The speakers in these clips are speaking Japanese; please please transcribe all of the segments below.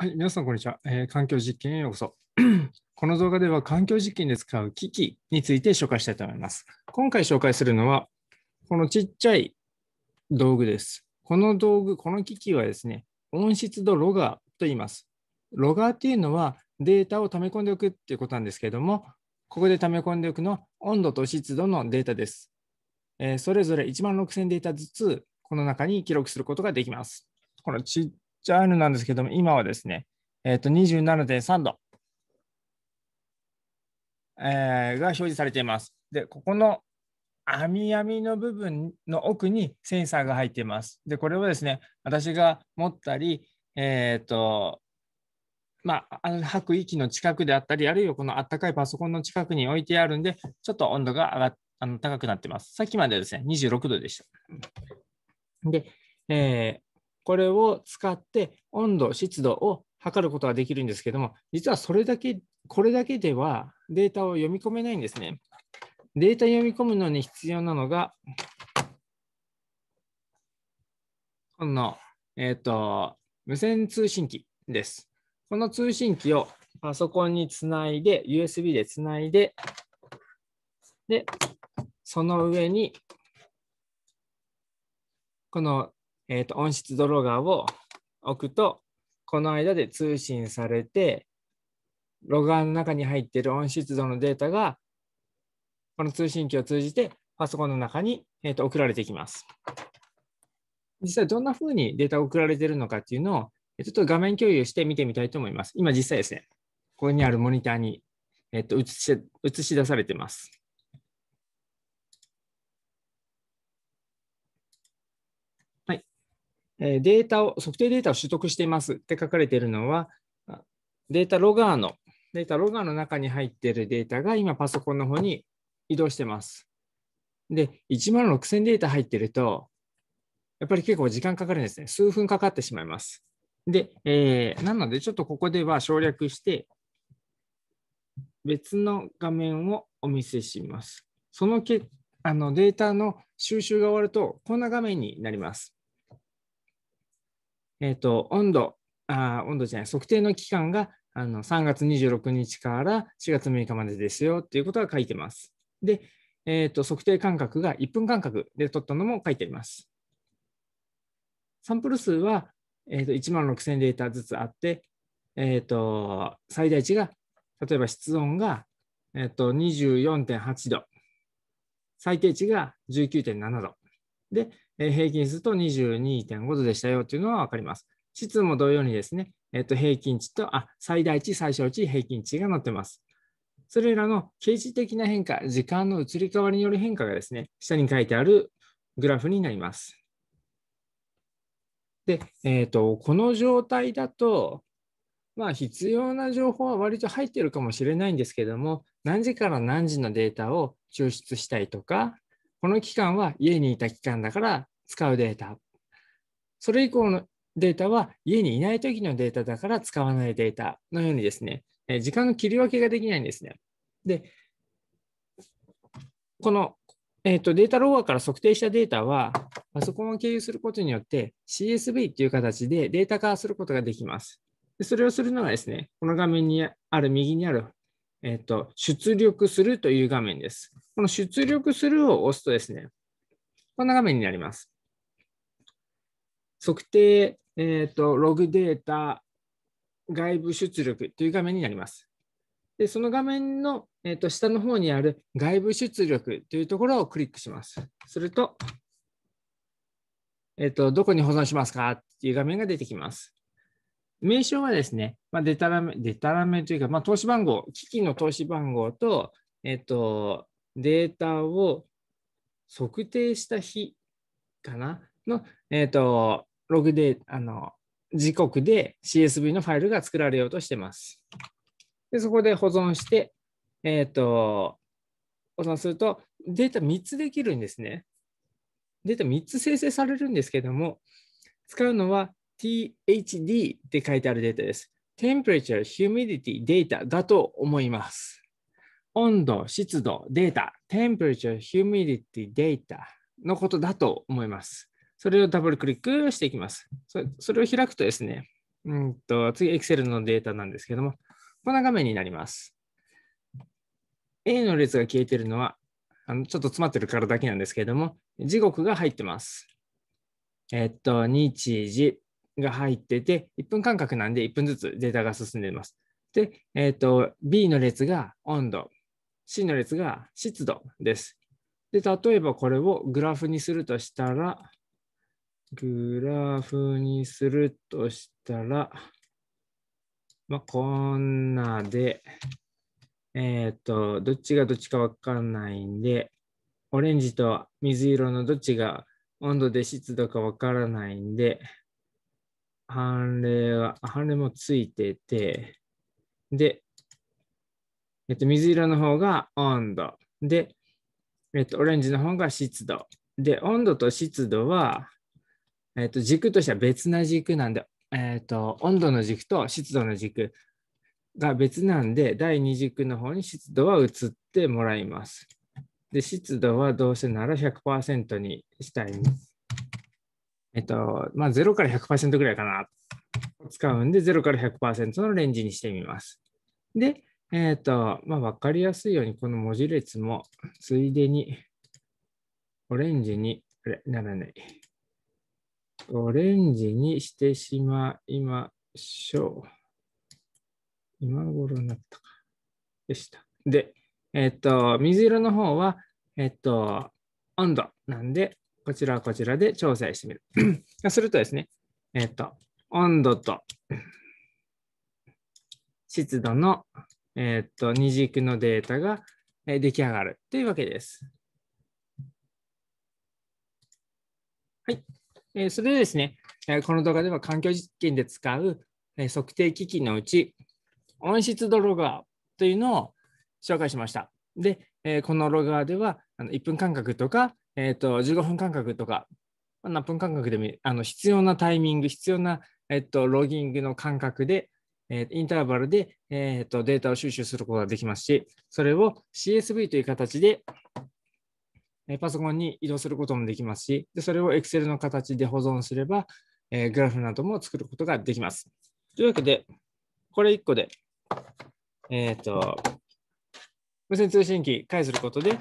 はい、皆さん、こんにちは、えー、環境実験へようこそ。この動画では環境実験で使う機器について紹介したいと思います。今回紹介するのは、このちっちゃい道具です。この道具、この機器はですね、温湿度ロガーと言います。ロガーっていうのはデータを溜め込んでおくっていうことなんですけれども、ここで溜め込んでおくの温度と湿度のデータです。えー、それぞれ1万6000データずつ、この中に記録することができます。このちじゃあ、アイヌなんですけども、今はですね、えっ、ー、と、27.3度、えー、が表示されています。で、ここの網みの部分の奥にセンサーが入っています。で、これをですね、私が持ったり、えっ、ー、と、まあ、あの吐く息の近くであったり、あるいはこのあったかいパソコンの近くに置いてあるんで、ちょっと温度が上があの高くなってます。さっきまでですね、26度でした。で、えー、これを使って温度、湿度を測ることができるんですけども、実はそれだけ、これだけではデータを読み込めないんですね。データ読み込むのに必要なのが、この、えっ、ー、と、無線通信機です。この通信機をパソコンにつないで、USB でつないで、で、その上に、このえー、と、音質ドロガーを置くと、この間で通信されて、ロガーの中に入っている音質度のデータが、この通信機を通じてパソコンの中に、えー、と送られてきます。実際どんな風にデータが送られているのかっていうのを、ちょっと画面共有して見てみたいと思います。今実際ですね、ここにあるモニターに、えー、と映し映し出されてます。データを、測定データを取得していますって書かれているのは、データロガーの、データロガーの中に入っているデータが今パソコンの方に移動してます。で、1万6000データ入ってると、やっぱり結構時間かかるんですね。数分かかってしまいます。で、えー、なのでちょっとここでは省略して、別の画面をお見せします。そのけあのデータの収集が終わると、こんな画面になります。えっ、ー、と、温度、あ温度じゃない、測定の期間があの3月26日から4月6日までですよっていうことが書いてます。で、えっ、ー、と、測定間隔が1分間隔で取ったのも書いてあります。サンプル数は、えー、と1万6000データずつあって、えっ、ー、と、最大値が、例えば室温が、えー、と24.8度、最低値が19.7度、で、え平均すると22.5度でしたよというのは分かります。湿度も同様にですね、えっと、平均値とあ最大値、最小値、平均値が載ってます。それらの形式的な変化、時間の移り変わりによる変化がですね、下に書いてあるグラフになります。で、えーと、この状態だと、まあ、必要な情報は割と入ってるかもしれないんですけども、何時から何時のデータを抽出したいとか、この期間は家にいた期間だから使うデータ。それ以降のデータは家にいない時のデータだから使わないデータのようにですね、時間の切り分けができないんですね。で、この、えーと、データローーから測定したデータは、パソコンを経由することによって CSV という形でデータ化することができます。それをするのはですね、この画面にある右にあるえっと、出力するという画面です。この出力するを押すとですね、こんな画面になります。測定、えっ、ー、と、ログデータ、外部出力という画面になります。で、その画面の、えーと、下の方にある外部出力というところをクリックします。すると、えっ、ー、と、どこに保存しますかっていう画面が出てきます。名称はですね、まあ、デタラメ、デタラメというか、まあ、投資番号、機器の投資番号と、えっと、データを測定した日かなの、えっと、ログで、あの、時刻で CSV のファイルが作られようとしてます。で、そこで保存して、えっ、ー、と、保存すると、データ3つできるんですね。データ3つ生成されるんですけども、使うのは THD って書いてあるデータです。Temperature, Humidity, Data だと思います。温度、湿度、データ、Temperature, Humidity, Data のことだと思います。それをダブルクリックしていきます。それを開くとですね、うんと次 Excel のデータなんですけども、こんな画面になります。A の列が消えているのは、あのちょっと詰まってるからだけなんですけれども、時刻が入ってます。えっと、日時、が入ってて、1分間隔なんで1分ずつデータが進んでいます。で、えっ、ー、と、B の列が温度、C の列が湿度です。で、例えばこれをグラフにするとしたら、グラフにするとしたら、まあ、こんなで、えっ、ー、と、どっちがどっちかわかんないんで、オレンジと水色のどっちが温度で湿度かわからないんで、判例は、判例もついてて、で、えっと、水色の方が温度。で、えっと、オレンジの方が湿度。で、温度と湿度は、えっと、軸としては別な軸なんで、えっと、温度の軸と湿度の軸が別なんで、第2軸の方に湿度は移ってもらいます。で、湿度はどうせなら100%にしたいんです。えっと、まあ、0から100%ぐらいかな。使うんで、0から100%のレンジにしてみます。で、えっ、と、まあ、わかりやすいように、この文字列も、ついでに、オレンジに、あれ、ならない。オレンジにしてしまいましょう。今頃になったか。でした。で、えっ、と、水色の方は、えっ、と、温度なんで、こちらはこちらで調整してみる。するとですね、えっ、ー、と、温度と湿度の、えっ、ー、と、二軸のデータが出来上がるというわけです。はい。えそれでですね、えこの動画では環境実験で使う、え測定機器のうち、温湿度ロガーというのを紹介しました。で、えこのロガーではあの1分間隔とか、えっ、ー、と、15分間隔とか、何分間隔でもいい、あの、必要なタイミング、必要な、えっ、ー、と、ロギングの間隔で、えー、インターバルで、えっ、と、データを収集することができますし、それを CSV という形で、えパソコンに移動することもできますし、でそれを Excel の形で保存すれば、えグラフなども作ることができます。というわけで、これ1個で、えっ、と、無線通信機介することで、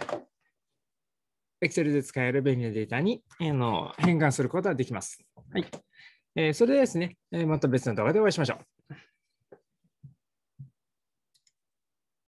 Excel で使える便利なデータにの変換することができます。はい。えー、それではですね、また別の動画でお会いしましょう。